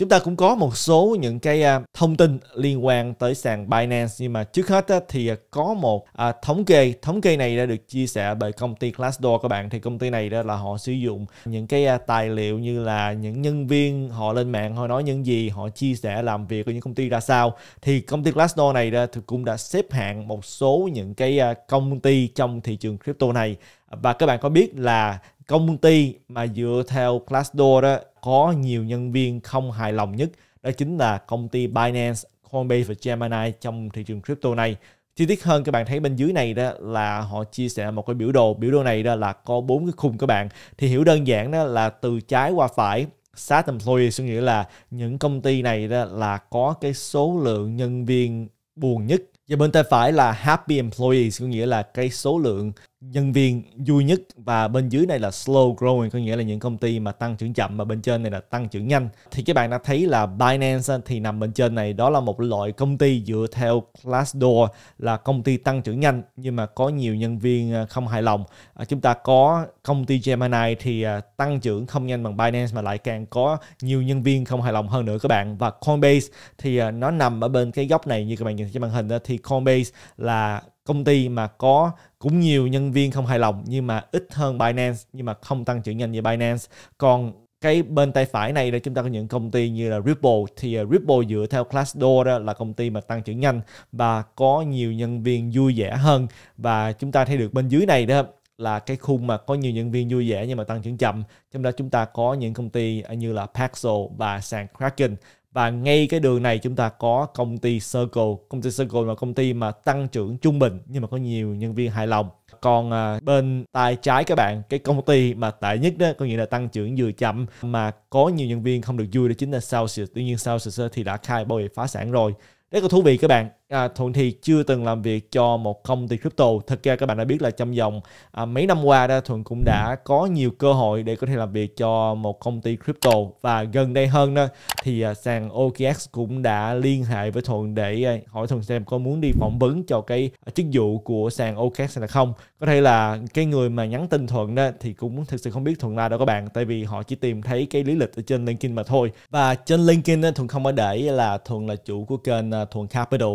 chúng ta cũng có một số những cái à, thông tin liên quan tới sàn Binance nhưng mà trước hết thì à, có một à, thống kê thống kê này đã được chia sẻ bởi công ty Glassdoor các bạn thì công ty này đó là họ sử dụng những cái tài liệu như là những nhân viên họ lên mạng họ nói những gì họ chia sẻ làm việc của những công ty ra sao thì công ty Glassdoor này đó thì cũng đã xếp hạng một số những cái công ty trong thị trường crypto này và các bạn có biết là công ty mà dựa theo Glassdoor đó có nhiều nhân viên không hài lòng nhất đó chính là công ty Binance, Coinbase và Gemini trong thị trường crypto này. Chi tiết hơn các bạn thấy bên dưới này đó là họ chia sẻ một cái biểu đồ, biểu đồ này đó là có bốn cái khung các bạn. Thì hiểu đơn giản đó là từ trái qua phải sát employee có nghĩa là những công ty này đó là có cái số lượng nhân viên buồn nhất và bên tay phải là happy employees có nghĩa là cái số lượng nhân viên vui nhất và bên dưới này là slow growing có nghĩa là những công ty mà tăng trưởng chậm mà bên trên này là tăng trưởng nhanh thì các bạn đã thấy là Binance ờ, thì nằm bên trên này đó là một loại công ty dựa theo Glassdoor là công ty tăng trưởng nhanh nhưng mà có nhiều nhân viên ờ, không hài lòng ờ, chúng ta có công ty Gemini thì tăng trưởng không nhanh bằng Binance mà lại càng có nhiều nhân viên không hài lòng hơn nữa các bạn và Coinbase thì nó nằm ở bên cái góc này như các bạn nhìn trên màn hình thì Coinbase là công ty mà có cũng nhiều nhân viên không hài lòng nhưng mà ít hơn Binance nhưng mà không tăng trưởng nhanh như Binance. Còn cái bên tay phải này là chúng ta có những công ty như là Ripple thì à, Ripple dựa theo Glassdoor đó là công ty mà tăng trưởng nhanh và có nhiều nhân viên vui vẻ hơn và chúng ta thấy được bên dưới này đó là cái khung mà có nhiều nhân viên vui vẻ nhưng mà tăng trưởng chậm trong đó chúng ta có những công ty như là Paxo và sàn Kraken và ngay cái đường này chúng ta có công ty Circle công ty Circle là công ty mà tăng trưởng trung bình nhưng mà có nhiều nhân viên hài lòng còn à, bên tay trái các bạn cái công ty mà tệ nhất đó có nghĩa là tăng trưởng vừa chậm mà có nhiều nhân viên không được vui đó chính là Celsius tuy nhiên Celsius thì đã khai bao phá sản rồi rất là thú vị các bạn à, Thuận thì chưa từng làm việc cho một công ty crypto. Thật ra các bạn đã biết là trong vòng à, mấy năm qua đó Thuận cũng đã có nhiều cơ hội để có thể làm việc cho một công ty crypto và gần đây hơn đó thì à, sàn OKX cũng đã liên hệ với Thuận để à, hỏi Thuận xem có muốn đi phỏng vấn cho cái chức vụ của sàn OKX hay là không. Có thể là cái người mà nhắn tin Thuận đó thì cũng thực sự không biết Thuận là đâu các bạn tại vì họ chỉ tìm thấy cái lý lịch ở trên LinkedIn mà thôi. Và trên LinkedIn đó, Thuận không có để là Thuận là chủ của kênh à, Thuận Capital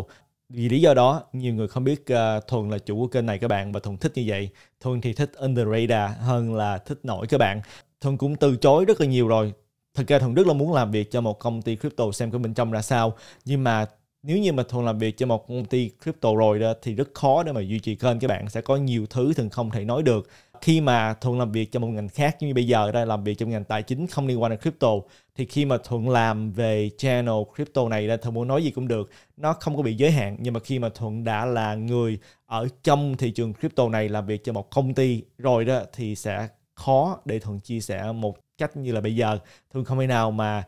vì lý do đó nhiều người không biết uh, thuần là chủ của kênh này các bạn và thuần thích như vậy thuần thì thích under radar hơn là thích nổi các bạn thuần cũng từ chối rất là nhiều rồi thật ra thuần rất là muốn làm việc cho một công ty crypto xem cái bên trong ra sao nhưng mà nếu như mà thuần làm việc cho một công ty crypto rồi đó thì rất khó để mà duy trì kênh các bạn sẽ có nhiều thứ thường không thể nói được khi mà thuận làm việc cho một ngành khác như bây giờ đây làm việc trong ngành tài chính không liên quan đến crypto thì khi mà thuận làm về channel crypto này đây thuận muốn nói gì cũng được nó không có bị giới hạn nhưng mà khi mà thuận đã là người ở trong thị trường crypto này làm việc cho một công ty rồi đó thì sẽ khó để thuận chia sẻ một cách như là bây giờ thuận không thể nào mà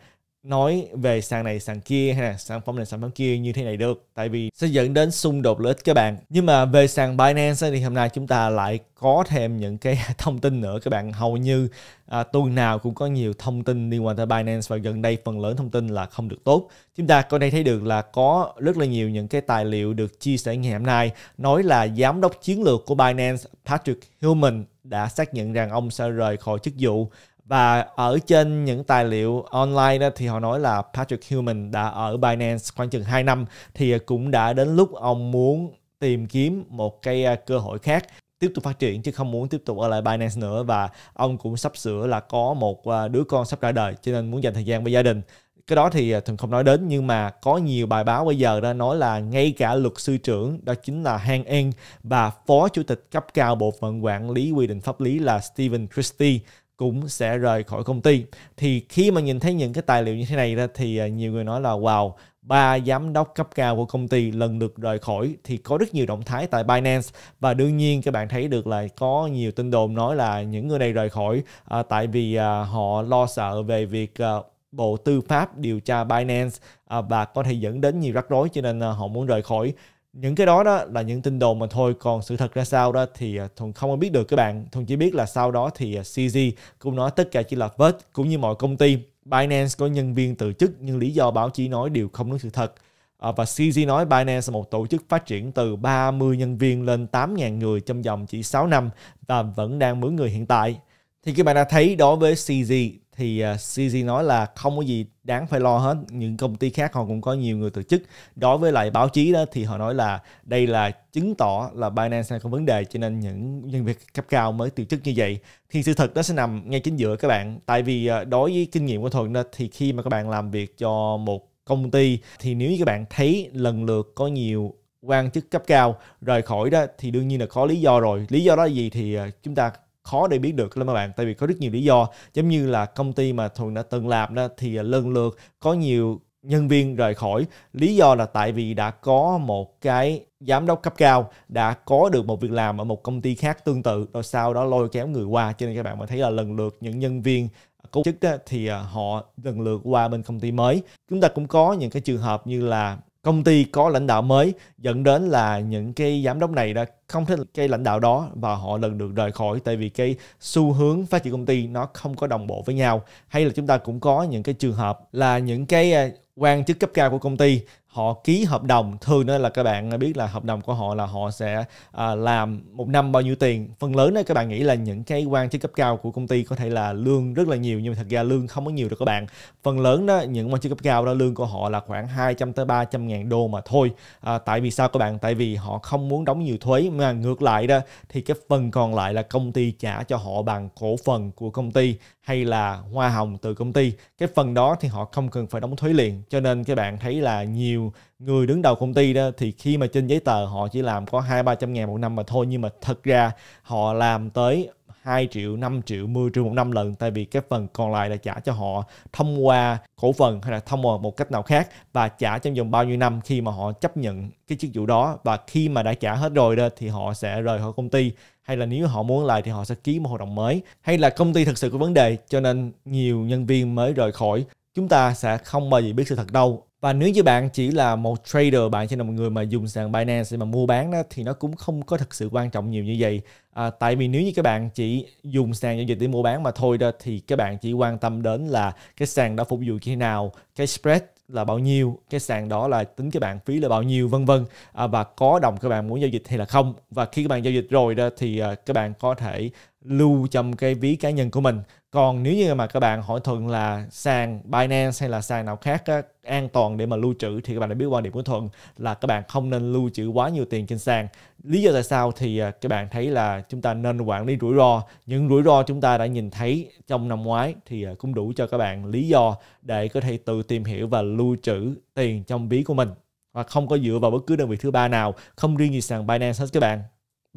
nói về sàn này sàn kia hay là sản phẩm này sản phẩm kia như thế này được tại vì sẽ dẫn đến xung đột lợi ích các bạn nhưng mà về sàn Binance thì hôm nay chúng ta lại có thêm những cái thông tin nữa các bạn hầu như à, tuần nào cũng có nhiều thông tin liên quan tới Binance và gần đây phần lớn thông tin là không được tốt chúng ta có thể thấy được là có rất là nhiều những cái tài liệu được chia sẻ ngày hôm nay nói là giám đốc chiến lược của Binance Patrick Hillman đã xác nhận rằng ông sẽ rời khỏi chức vụ và ở trên những tài liệu online đó thì họ nói là Patrick Hillman đã ở Binance khoảng chừng 2 năm thì cũng đã đến lúc ông muốn tìm kiếm một cái à, cơ hội khác tiếp tục phát triển chứ không muốn tiếp tục ở lại Binance nữa và ông cũng sắp sửa là có một à, đứa con sắp ra đời cho nên muốn dành thời gian với gia đình cái đó thì à, thường không nói đến nhưng mà có nhiều bài báo bây giờ đã nói là ngay cả luật sư trưởng đó chính là Hang Eng và phó chủ tịch cấp cao bộ phận quản lý quy định pháp lý là Stephen Christie cũng sẽ rời khỏi công ty thì khi mà nhìn thấy những cái tài liệu như thế này ra thì à, nhiều người nói là wow ba giám đốc cấp cao của công ty lần lượt rời khỏi thì có rất nhiều động thái tại Binance và đương nhiên các bạn thấy được là có nhiều tin đồn nói là những người này rời khỏi à, tại vì à, họ lo sợ về việc à, Bộ Tư pháp điều tra Binance à, và có thể dẫn đến nhiều rắc rối cho nên à, họ muốn rời khỏi những cái đó đó là những tin đồn mà thôi còn sự thật ra sao đó thì à, thuần không có biết được các bạn thuần chỉ biết là sau đó thì à, CZ cũng nói tất cả chỉ là vết cũng như mọi công ty Binance có nhân viên từ chức nhưng lý do báo chí nói đều không đúng sự thật à, và CZ nói Binance là một tổ chức phát triển từ 30 nhân viên lên 8.000 người trong vòng chỉ 6 năm và vẫn đang mướn người hiện tại thì các bạn đã thấy đối với CZ thì à, CZ nói là không có gì đáng phải lo hết những công ty khác họ cũng có nhiều người từ chức đối với lại báo chí đó thì họ nói là đây là chứng tỏ là Binance đang có vấn đề cho nên những nhân viên cấp cao mới từ chức như vậy thì sự thật đó sẽ nằm ngay chính giữa các bạn tại vì à, đối với kinh nghiệm của thuận đó thì khi mà các bạn làm việc cho một công ty thì nếu như các bạn thấy lần lượt có nhiều quan chức cấp cao rời khỏi đó thì đương nhiên là có lý do rồi lý do đó là gì thì à, chúng ta khó để biết được lắm các bạn tại vì có rất nhiều lý do giống như là công ty mà thuận đã từng làm đó thì à, lần lượt có nhiều nhân viên rời khỏi lý do là tại vì đã có một cái giám đốc cấp cao đã có được một việc làm ở một công ty khác tương tự rồi sau đó lôi kéo người qua cho nên các bạn mới thấy là lần lượt những nhân viên công chức đó, thì à, họ lần lượt qua bên công ty mới chúng ta cũng có những cái trường hợp như là công ty có lãnh đạo mới dẫn đến là những cái giám đốc này đã không thích cái lãnh đạo đó và họ lần được rời khỏi tại vì cái xu hướng phát triển công ty nó không có đồng bộ với nhau hay là chúng ta cũng có những cái trường hợp là những cái à, quan chức cấp cao của công ty họ ký hợp đồng thường đó là các bạn biết là hợp đồng của họ là họ sẽ à, làm một năm bao nhiêu tiền phần lớn đó các bạn nghĩ là những cái quan chức cấp cao của công ty có thể là lương rất là nhiều nhưng mà thật ra lương không có nhiều được các bạn phần lớn đó những quan chức cấp cao đó lương của họ là khoảng 200 tới 300 ngàn đô mà thôi à, tại vì sao các bạn tại vì họ không muốn đóng nhiều thuế mà ngược lại đó thì cái phần còn lại là công ty trả cho họ bằng cổ phần của công ty hay là hoa hồng từ công ty cái phần đó thì họ không cần phải đóng thuế liền cho nên các bạn thấy là nhiều người đứng đầu công ty đó thì khi mà trên giấy tờ họ chỉ làm có hai ba trăm ngàn một năm mà thôi nhưng mà thật ra họ làm tới 2 triệu, 5 triệu, 10 triệu một năm lần tại vì cái phần còn lại là trả cho họ thông qua cổ phần hay là thông qua một cách nào khác và trả trong vòng bao nhiêu năm khi mà họ chấp nhận cái chức vụ đó và khi mà đã trả hết rồi đó thì họ sẽ rời khỏi công ty hay là nếu họ muốn lại thì họ sẽ ký một hợp đồng mới hay là công ty thực sự có vấn đề cho nên nhiều nhân viên mới rời khỏi chúng ta sẽ không bao giờ biết sự thật đâu và nếu như bạn chỉ là một trader bạn chỉ là một người mà dùng sàn Binance để mà mua bán đó thì nó cũng không có thật sự quan trọng nhiều như vậy à, tại vì nếu như các bạn chỉ dùng sàn giao dịch để mua bán mà thôi đó thì các bạn chỉ quan tâm đến là cái sàn đó phục vụ như thế nào cái spread là bao nhiêu cái sàn đó là tính các bạn phí là bao nhiêu vân vân à, và có đồng các bạn muốn giao dịch hay là không và khi các bạn giao dịch rồi đó thì à, các bạn có thể lưu trong cái ví cá nhân của mình còn nếu như mà các bạn hỏi thuận là sàn binance hay là sàn nào khác á, an toàn để mà lưu trữ thì các bạn đã biết quan điểm của thuận là các bạn không nên lưu trữ quá nhiều tiền trên sàn lý do tại sao thì à, các bạn thấy là chúng ta nên quản lý rủi ro những rủi ro chúng ta đã nhìn thấy trong năm ngoái thì à, cũng đủ cho các bạn lý do để có thể tự tìm hiểu và lưu trữ tiền trong ví của mình và không có dựa vào bất cứ đơn vị thứ ba nào không riêng gì sàn binance hết các bạn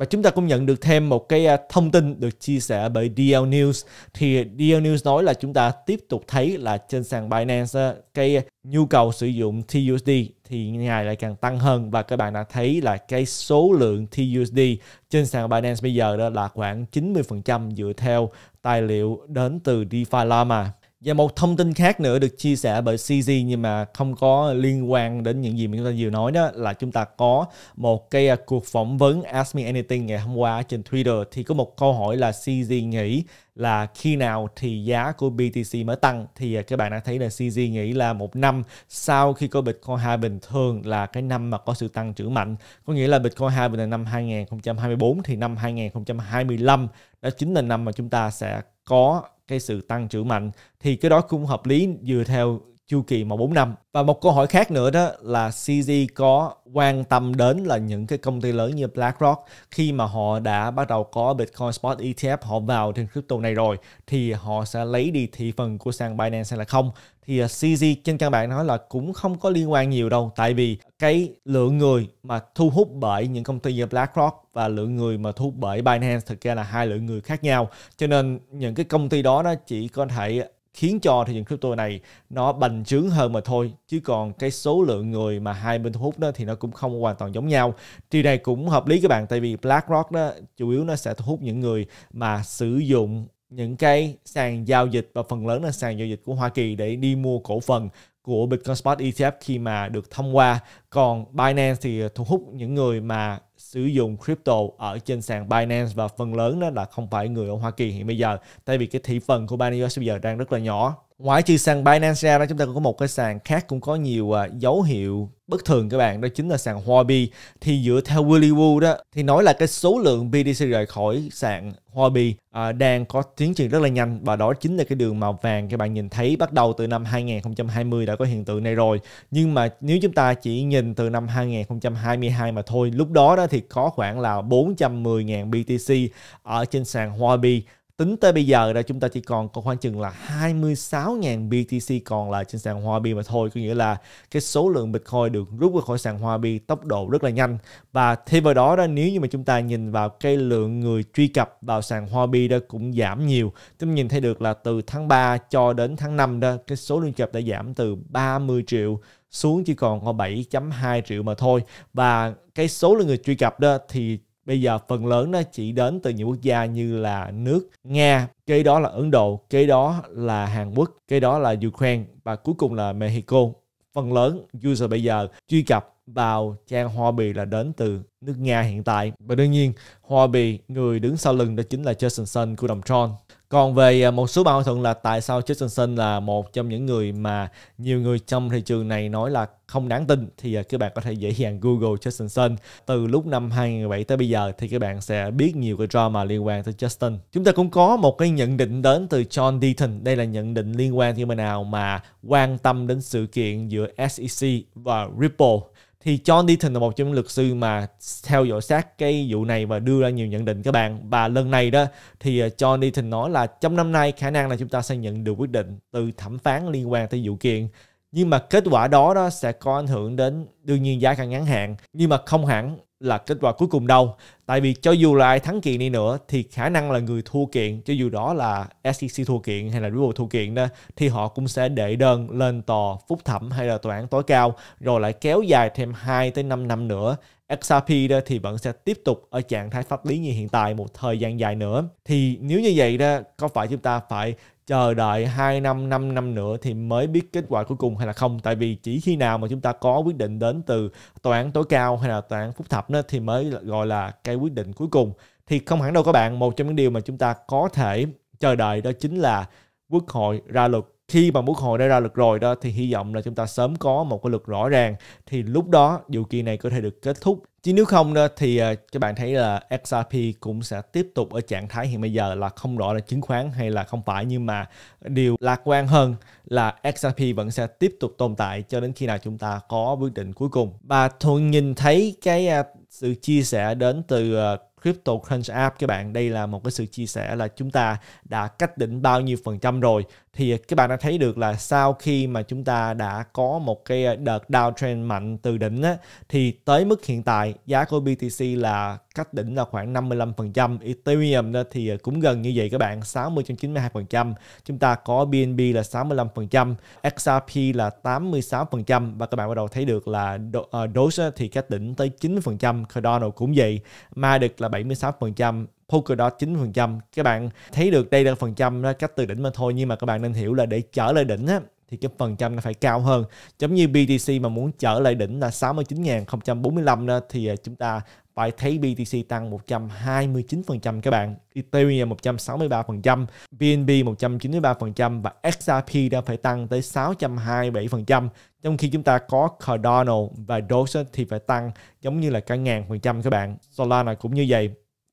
và chúng ta cũng nhận được thêm một cái à, thông tin được chia sẻ bởi DL News. Thì DL News nói là chúng ta tiếp tục thấy là trên sàn Binance à, cái nhu cầu sử dụng TUSD thì ngày lại càng tăng hơn và các bạn đã thấy là cái số lượng TUSD trên sàn Binance bây giờ đó là khoảng 90% dựa theo tài liệu đến từ DeFi Llama và một thông tin khác nữa được chia sẻ bởi CZ nhưng mà không có liên quan đến những gì mà chúng ta vừa nói đó là chúng ta có một cái à, cuộc phỏng vấn Ask Me Anything ngày hôm qua trên Twitter thì có một câu hỏi là CZ nghĩ là khi nào thì giá của BTC mới tăng thì à, các bạn đã thấy là CZ nghĩ là một năm sau khi có Bitcoin 2 bình thường là cái năm mà có sự tăng trưởng mạnh có nghĩa là Bitcoin 2 bình là năm 2024 thì năm 2025 đó chính là năm mà chúng ta sẽ có cái sự tăng trưởng mạnh thì cái đó cũng hợp lý dựa theo chu kỳ mà 4 năm. Và một câu hỏi khác nữa đó là CZ có quan tâm đến là những cái công ty lớn như BlackRock khi mà họ đã bắt đầu có Bitcoin Spot ETF họ vào trên crypto này rồi thì họ sẽ lấy đi thị phần của sàn Binance hay là không? Thì à, CZ trên căn bản nói là cũng không có liên quan nhiều đâu tại vì cái lượng người mà thu hút bởi những công ty như BlackRock và lượng người mà thu hút bởi Binance thực ra là hai lượng người khác nhau. Cho nên những cái công ty đó nó chỉ có thể khiến cho thị trường crypto này nó bành trướng hơn mà thôi chứ còn cái số lượng người mà hai bên thu hút đó thì nó cũng không hoàn toàn giống nhau thì này cũng hợp lý các bạn tại vì BlackRock đó chủ yếu nó sẽ thu hút những người mà sử dụng những cái sàn giao dịch và phần lớn là sàn giao dịch của Hoa Kỳ để đi mua cổ phần của Bitcoin Spot ETF khi mà được thông qua còn Binance thì thu hút những người mà sử dụng crypto ở trên sàn Binance và phần lớn đó là không phải người ở Hoa Kỳ hiện bây giờ tại vì cái thị phần của Binance bây giờ đang rất là nhỏ ngoại trừ sàn Binance ra chúng ta cũng có một cái sàn khác cũng có nhiều à, dấu hiệu bất thường các bạn đó chính là sàn Huobi thì dựa theo Willy Woo đó thì nói là cái số lượng BTC rời khỏi sàn Huobi à, đang có tiến triển rất là nhanh và đó chính là cái đường màu vàng các bạn nhìn thấy bắt đầu từ năm 2020 đã có hiện tượng này rồi nhưng mà nếu chúng ta chỉ nhìn từ năm 2022 mà thôi lúc đó đó thì có khoảng là 410.000 BTC ở trên sàn Huobi Tính tới bây giờ là chúng ta chỉ còn có khoảng chừng là 26.000 BTC còn lại trên sàn Hoa Bi mà thôi. Có nghĩa là cái số lượng Bitcoin được rút ra khỏi sàn Hoa Bi tốc độ rất là nhanh. Và thêm vào đó, đó nếu như mà chúng ta nhìn vào cái lượng người truy cập vào sàn Hoa Bi đó cũng giảm nhiều. Chúng nhìn thấy được là từ tháng 3 cho đến tháng 5 đó, cái số lượng truy cập đã giảm từ 30 triệu xuống chỉ còn có 7.2 triệu mà thôi. Và cái số lượng người truy cập đó thì bây giờ phần lớn nó chỉ đến từ những quốc gia như là nước Nga, kế đó là Ấn Độ, kế đó là Hàn Quốc, kế đó là Ukraine và cuối cùng là Mexico. Phần lớn user bây giờ truy cập vào trang Hoa Bì là đến từ nước Nga hiện tại. Và đương nhiên, Hoa Bì, người đứng sau lưng đó chính là Jason Sun của đồng Tron. Còn về à, một số bạn hỏi thuận là tại sao Justin Sun là một trong những người mà nhiều người trong thị trường này nói là không đáng tin thì à, các bạn có thể dễ dàng Google Justin Sun từ lúc năm 2017 tới bây giờ thì các bạn sẽ biết nhiều cái drama liên quan tới Justin. Chúng ta cũng có một cái nhận định đến từ John Deaton. Đây là nhận định liên quan như thế nào mà quan tâm đến sự kiện giữa SEC và Ripple thì John Deaton là một trong những luật sư mà theo dõi sát cái vụ này và đưa ra nhiều nhận định các bạn và lần này đó thì ờ, John Deaton nói là trong năm nay khả năng là chúng ta sẽ nhận được quyết định từ thẩm phán liên quan tới vụ kiện nhưng mà kết quả đó đó sẽ có ảnh hưởng đến đương nhiên giá cả ngắn hạn nhưng mà không hẳn là kết quả cuối cùng đâu tại vì cho dù là ai thắng kiện đi nữa thì khả năng là người thua kiện cho dù đó là SEC thua kiện hay là Google thua kiện đó thì họ cũng sẽ đệ đơn lên tòa phúc thẩm hay là tòa án tối cao rồi lại kéo dài thêm 2 tới 5 năm nữa XRP đó thì vẫn sẽ tiếp tục ở trạng thái pháp lý như hiện tại một thời gian dài nữa thì nếu như vậy đó có phải chúng ta phải chờ đợi 2 năm, 5 năm nữa thì mới biết kết quả cuối cùng hay là không. Tại vì chỉ khi nào mà chúng ta có quyết định đến từ tòa án tối cao hay là tòa án phúc thẩm đó, thì mới gọi là cái quyết định cuối cùng. Thì không hẳn đâu các bạn, một trong những điều mà chúng ta có thể chờ đợi đó chính là quốc hội ra luật khi mà muốn hội đã ra luật rồi đó thì hy vọng là chúng ta sớm có một cái luật rõ ràng thì lúc đó vụ kỳ này có thể được kết thúc chứ nếu không đó thì ờ, các bạn thấy là XRP cũng sẽ tiếp tục ở trạng thái hiện bây giờ là không rõ là chứng khoán hay là không phải nhưng mà điều lạc quan hơn là XRP vẫn sẽ tiếp tục tồn tại cho đến khi nào chúng ta có quyết định cuối cùng và thuận nhìn thấy cái ờ, sự chia sẻ đến từ ờ, Crypto Crunch App các bạn đây là một cái sự chia sẻ là chúng ta đã cách đỉnh bao nhiêu phần trăm rồi thì các bạn đã thấy được là sau khi mà chúng ta đã có một cái ờ, đợt downtrend mạnh từ đỉnh á, thì tới mức hiện tại giá của BTC là cách đỉnh là khoảng 55%, Ethereum thì ờ, cũng gần như vậy các bạn, 60.92%, chúng ta có BNB là 65%, XRP là 86% và các bạn bắt đầu thấy được là ờ, DOS thì cách đỉnh tới 9%, Cardano cũng vậy, Ma được là 76%, Polkadot 9%. Các bạn thấy được đây là phần trăm cách từ đỉnh mà thôi nhưng mà các bạn nên hiểu là để trở lại đỉnh á, thì cái phần trăm nó phải cao hơn. Giống như BTC mà muốn trở lại đỉnh là 69.045 đó thì à, chúng ta phải thấy BTC tăng 129% các bạn, Ethereum 163%, BNB 193% và XRP đã phải tăng tới 627%. Trong khi chúng ta có Cardano và Doge thì phải tăng giống như là cả ngàn phần trăm các bạn. Solana cũng như vậy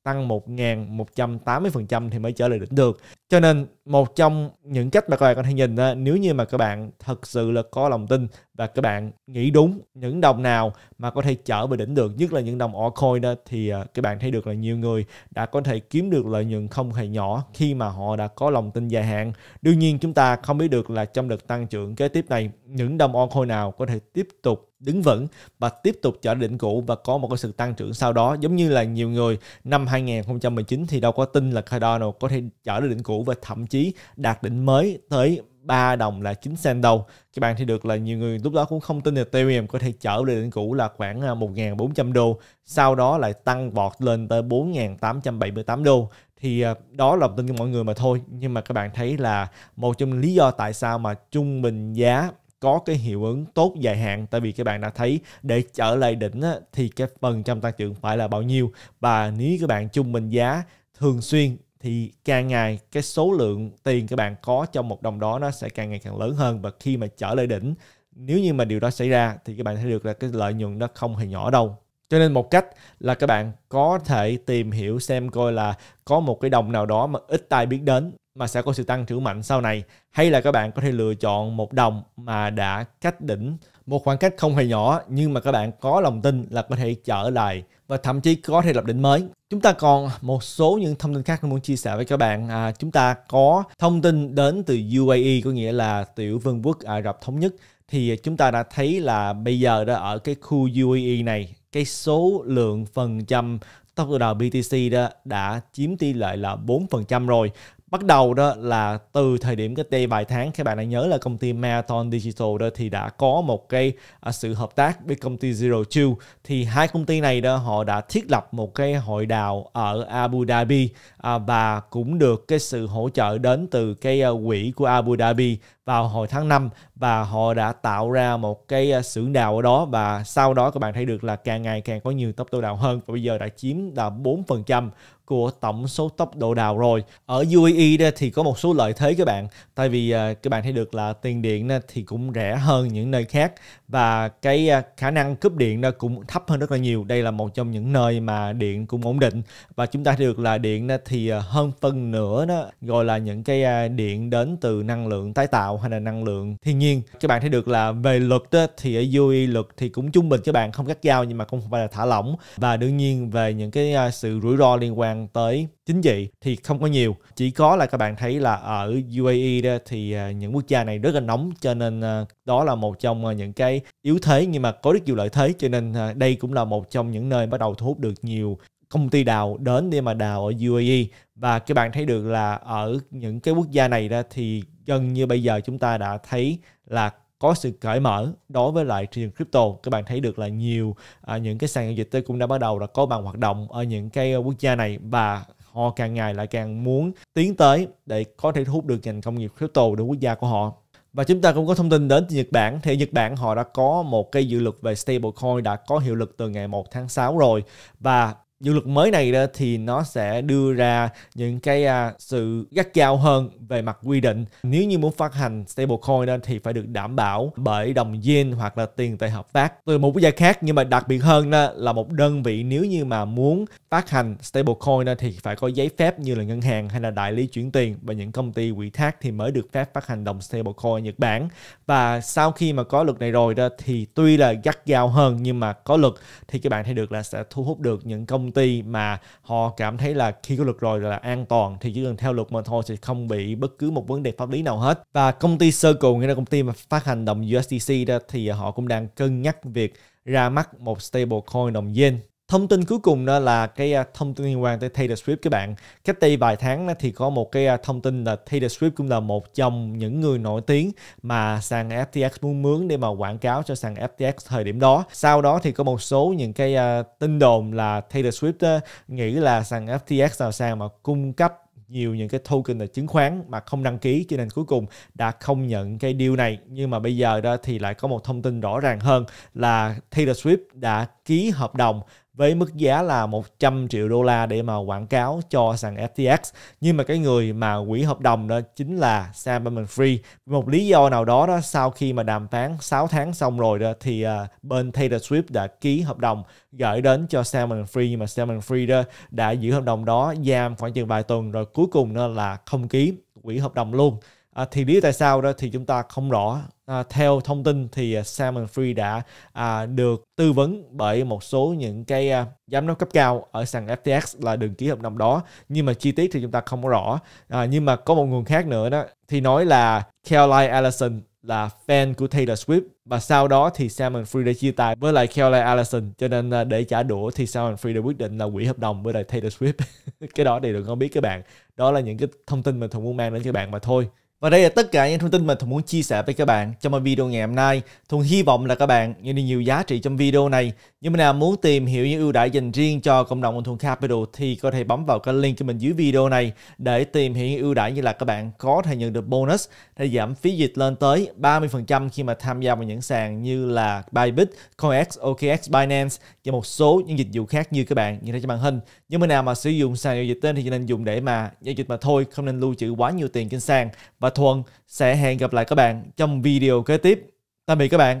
tăng 1.180% thì mới trở lại đỉnh được. Cho nên một trong những cách mà các bạn có thể nhìn đó, nếu như mà các bạn thật sự là có lòng tin và các bạn nghĩ đúng những đồng nào mà có thể trở về đỉnh được nhất là những đồng altcoin đó thì à, các bạn thấy được là nhiều người đã có thể kiếm được lợi nhuận không hề nhỏ khi mà họ đã có lòng tin dài hạn đương nhiên chúng ta không biết được là trong đợt tăng trưởng kế tiếp này những đồng altcoin nào có thể tiếp tục đứng vững và tiếp tục trở đỉnh cũ và có một cái sự tăng trưởng sau đó giống như là nhiều người năm 2019 thì đâu có tin là Cardano có thể trở đỉnh cũ và thậm chí chí đạt đỉnh mới tới 3 đồng là 9 cent đầu các bạn thì được là nhiều người lúc đó cũng không tin được Ethereum có thể trở về đỉnh cũ là khoảng 1.400 à, đô sau đó lại tăng vọt lên tới 4.878 đô thì à, đó là tin của mọi người mà thôi nhưng mà các bạn thấy là một trong lý do tại sao mà trung bình giá có cái hiệu ứng tốt dài hạn tại vì các bạn đã thấy để trở lại đỉnh thì cái phần trăm tăng trưởng phải là bao nhiêu và nếu các bạn trung bình giá thường xuyên thì càng ngày cái số lượng tiền các bạn có trong một đồng đó nó sẽ càng ngày càng lớn hơn và khi mà trở lại đỉnh nếu như mà điều đó xảy ra thì các bạn thấy được là cái lợi nhuận nó không hề nhỏ đâu cho nên một cách là các bạn có thể tìm hiểu xem coi là có một cái đồng nào đó mà ít ai biết đến mà sẽ có sự tăng trưởng mạnh sau này hay là các bạn có thể lựa chọn một đồng mà đã cách đỉnh một khoảng cách không hề nhỏ nhưng mà các bạn có lòng tin là có thể trở lại và thậm chí có thể lập đỉnh mới chúng ta còn một số những thông tin khác mình muốn chia sẻ với các bạn à, chúng ta có thông tin đến từ UAE có nghĩa là tiểu vương quốc Ả Rập thống nhất thì chúng ta đã thấy là bây giờ đó ở cái khu UAE này cái số lượng phần trăm tốc độ đào BTC đó đã chiếm tỷ lệ là 4% rồi bắt đầu đó là từ thời điểm cách đây vài tháng các bạn đã nhớ là công ty Marathon Digital đó thì đã có một cái à, sự hợp tác với công ty Zero Two thì hai công ty này đó họ đã thiết lập một cái hội đào ở Abu Dhabi à, và cũng được cái sự hỗ trợ đến từ cái à, quỹ của Abu Dhabi vào hồi tháng 5 và họ đã tạo ra một cái xưởng đào ở đó và sau đó các bạn thấy được là càng ngày càng có nhiều tốc độ đào hơn và bây giờ đã chiếm là 4% của tổng số tốc độ đào rồi ở UAE thì có một số lợi thế các bạn tại vì à, các bạn thấy được là tiền điện thì cũng rẻ hơn những nơi khác và cái à, khả năng cúp điện nó cũng thấp hơn rất là nhiều đây là một trong những nơi mà điện cũng ổn định và chúng ta được là điện à, thì à, hơn phân nửa đó gọi là những cái điện đến từ năng lượng tái tạo hay là năng lượng thiên nhiên các bạn thấy được là về luật đó, thì ở UE luật thì cũng trung bình các bạn không cắt dao nhưng mà không phải là thả lỏng và đương nhiên về những cái sự rủi ro liên quan tới chính trị thì không có nhiều chỉ có là các bạn thấy là ở UAE đó thì những quốc gia này rất là nóng cho nên đó là một trong những cái yếu thế nhưng mà có rất nhiều lợi thế cho nên à, đây cũng là một trong những nơi bắt đầu thu hút được nhiều công ty đào đến để mà đào ở UAE và các bạn thấy được là ở những cái quốc gia này đó thì gần như bây giờ chúng ta đã thấy là có sự cởi mở đối với lại thị trường crypto các bạn thấy được là nhiều à, những cái sàn giao dịch cũng đã bắt đầu là có bằng hoạt động ở những cái quốc gia này và họ càng ngày lại càng muốn tiến tới để có thể thu hút được ngành công nghiệp crypto đến quốc gia của họ và chúng ta cũng có thông tin đến từ Nhật Bản thì Nhật Bản họ đã có một cái dự luật về stablecoin đã có hiệu lực từ ngày 1 tháng 6 rồi và dự luật mới này đó thì nó sẽ đưa ra những cái à, sự gắt gao hơn về mặt quy định. Nếu như muốn phát hành stablecoin đó thì phải được đảm bảo bởi đồng yên hoặc là tiền tệ hợp pháp. Từ một quốc gia khác nhưng mà đặc biệt hơn đó là một đơn vị nếu như mà muốn phát hành stablecoin đó thì phải có giấy phép như là ngân hàng hay là đại lý chuyển tiền và những công ty ủy thác thì mới được phép phát hành đồng stablecoin Nhật Bản. Và sau khi mà có luật này rồi đó thì tuy là gắt gao hơn nhưng mà có luật thì các bạn thấy được là sẽ thu hút được những công công ty mà họ cảm thấy là khi có luật rồi là an toàn thì chỉ cần theo luật mà thôi sẽ không bị bất cứ một vấn đề pháp lý nào hết và công ty Circle nghĩa là công ty mà phát hành đồng USDC đó thì họ cũng đang cân nhắc việc ra mắt một stablecoin đồng yên Thông tin cuối cùng đó là cái à, thông tin liên quan tới Taylor Swift các bạn. Cách đây vài tháng thì có một cái à, thông tin là Taylor Swift cũng là một trong những người nổi tiếng mà sàn FTX muốn mướn để mà quảng cáo cho sàn FTX thời điểm đó. Sau đó thì có một số những cái à, tin đồn là Taylor Swift nghĩ là sàn FTX là sàn mà cung cấp nhiều những cái token là chứng khoán mà không đăng ký cho nên cuối cùng đã không nhận cái deal này nhưng mà bây giờ đó thì lại có một thông tin rõ ràng hơn là Taylor Swift đã ký hợp đồng với mức giá là 100 triệu đô la để mà quảng cáo cho sàn FTX. Nhưng mà cái người mà quỹ hợp đồng đó chính là Sam Bankman-Fried. Một lý do nào đó đó sau khi mà đàm phán 6 tháng xong rồi đó thì uh, bên Taylor Swift đã ký hợp đồng gửi đến cho Sam Bankman-Fried nhưng mà Sam Bankman-Fried đã giữ hợp đồng đó giam khoảng chừng vài tuần rồi cuối cùng đó là không ký quỹ hợp đồng luôn À, thì lý do tại sao đó thì chúng ta không rõ. À, theo thông tin thì à, Salmon Free đã à, được tư vấn bởi một số những cái à, giám đốc cấp cao ở sàn FTX là đừng ký hợp đồng đó. Nhưng mà chi tiết thì chúng ta không có rõ. À, nhưng mà có một nguồn khác nữa đó thì nói là Caroline Allison là fan của Taylor Swift và sau đó thì Simon Free đã chia tay với lại Kelly Allison cho nên à, để trả đũa thì Simon Free đã quyết định là hủy hợp đồng với lại Taylor Swift cái đó thì đừng không biết các bạn đó là những cái thông tin mà thường muốn mang đến cho bạn mà thôi và đây là tất cả những thông tin mà Thuận muốn chia sẻ với các bạn trong video ngày hôm nay. Thuận hy vọng là các bạn nhận được nhiều giá trị trong video này. Những bạn nào muốn tìm hiểu những ưu đãi dành riêng cho cộng đồng anh Thuận Capital thì có thể bấm vào cái link cho mình dưới video này để tìm hiểu những ưu đãi như là các bạn có thể nhận được bonus để giảm phí dịch lên tới 30% khi mà tham gia vào những sàn như là Bybit, CoinX, OKX, Binance và một số những dịch vụ khác như các bạn nhìn thấy trên màn hình. Những bạn nào mà sử dụng sàn giao dịch tên thì chỉ nên dùng để mà giao dịch mà thôi, không nên lưu trữ quá nhiều tiền trên sàn. Và Thuận sẽ hẹn gặp lại các bạn trong video kế tiếp. Tạm biệt các bạn.